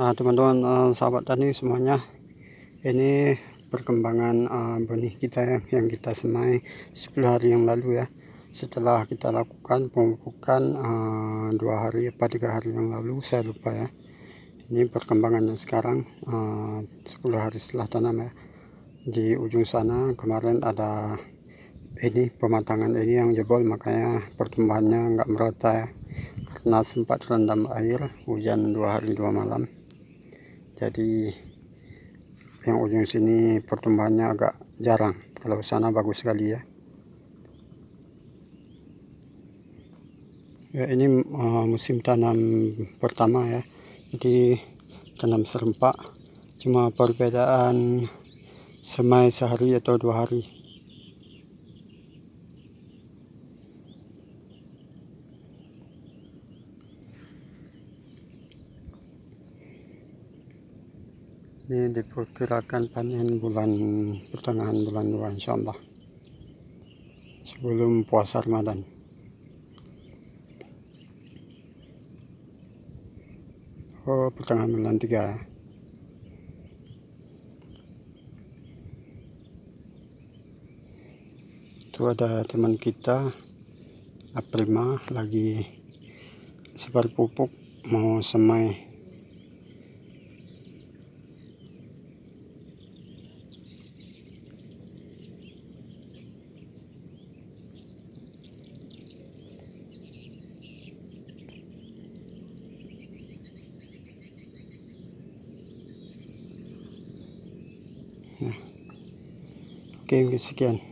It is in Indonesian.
Nah, teman-teman eh, sahabat tani semuanya, ini perkembangan uh, benih kita yang, yang kita semai 10 hari yang lalu ya. Setelah kita lakukan pemupukan eh, dua hari apa tiga hari yang lalu, saya lupa ya. Ini perkembangannya sekarang uh, 10 hari setelah tanam ya. Di ujung sana kemarin ada ini pematangan ini yang jebol makanya pertumbuhannya nggak merata ya. Karena sempat rendam air hujan dua hari dua malam jadi yang ujung sini pertumbuhannya agak jarang kalau sana bagus sekali ya ya ini uh, musim tanam pertama ya jadi tanam serempak cuma perbedaan semai sehari atau dua hari ini diperkirakan panen bulan pertengahan bulan 2 insya sebelum puasa Ramadan oh pertengahan bulan 3 itu ada teman kita Aprima lagi sebar pupuk mau semai Okay, sekian.